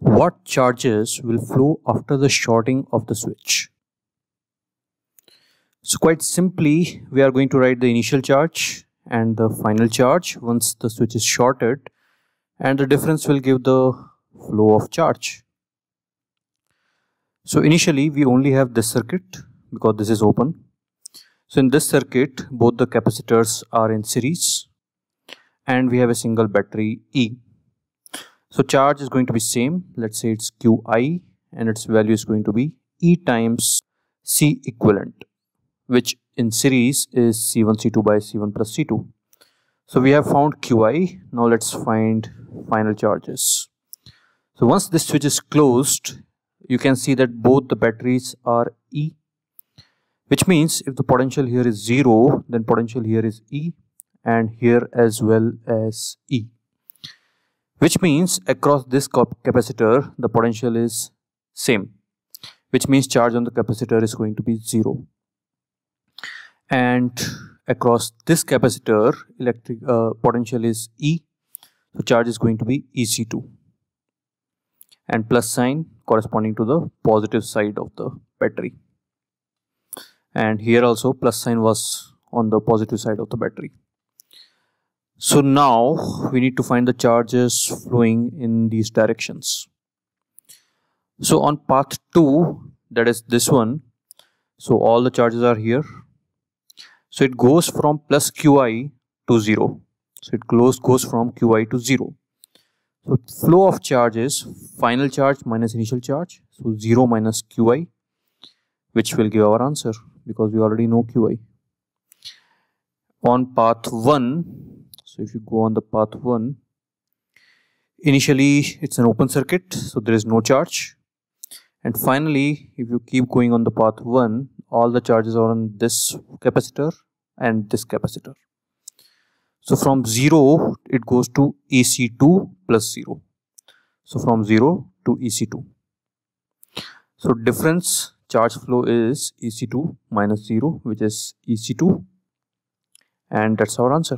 what charges will flow after the shorting of the switch. So quite simply, we are going to write the initial charge and the final charge once the switch is shorted and the difference will give the flow of charge. So initially we only have this circuit because this is open. So in this circuit both the capacitors are in series and we have a single battery E. So charge is going to be same. Let's say it's Qi and its value is going to be E times C equivalent, which in series is C1 C2 by C1 plus C2. So we have found Qi. Now let's find final charges. So once this switch is closed, you can see that both the batteries are E, which means if the potential here is 0, then potential here is E and here as well as E which means across this capacitor the potential is same which means charge on the capacitor is going to be zero and across this capacitor electric uh, potential is E so charge is going to be EC2 and plus sign corresponding to the positive side of the battery and here also plus sign was on the positive side of the battery so now we need to find the charges flowing in these directions. So on path 2, that is this one, so all the charges are here. So it goes from plus qi to 0. So it goes, goes from qi to 0. So flow of charges, final charge minus initial charge, so 0 minus qi, which will give our answer because we already know qi. On path 1, so if you go on the path 1, initially it's an open circuit, so there is no charge. And finally, if you keep going on the path 1, all the charges are on this capacitor and this capacitor. So from 0, it goes to EC2 plus 0. So from 0 to EC2. So difference charge flow is EC2 minus 0 which is EC2 and that's our answer.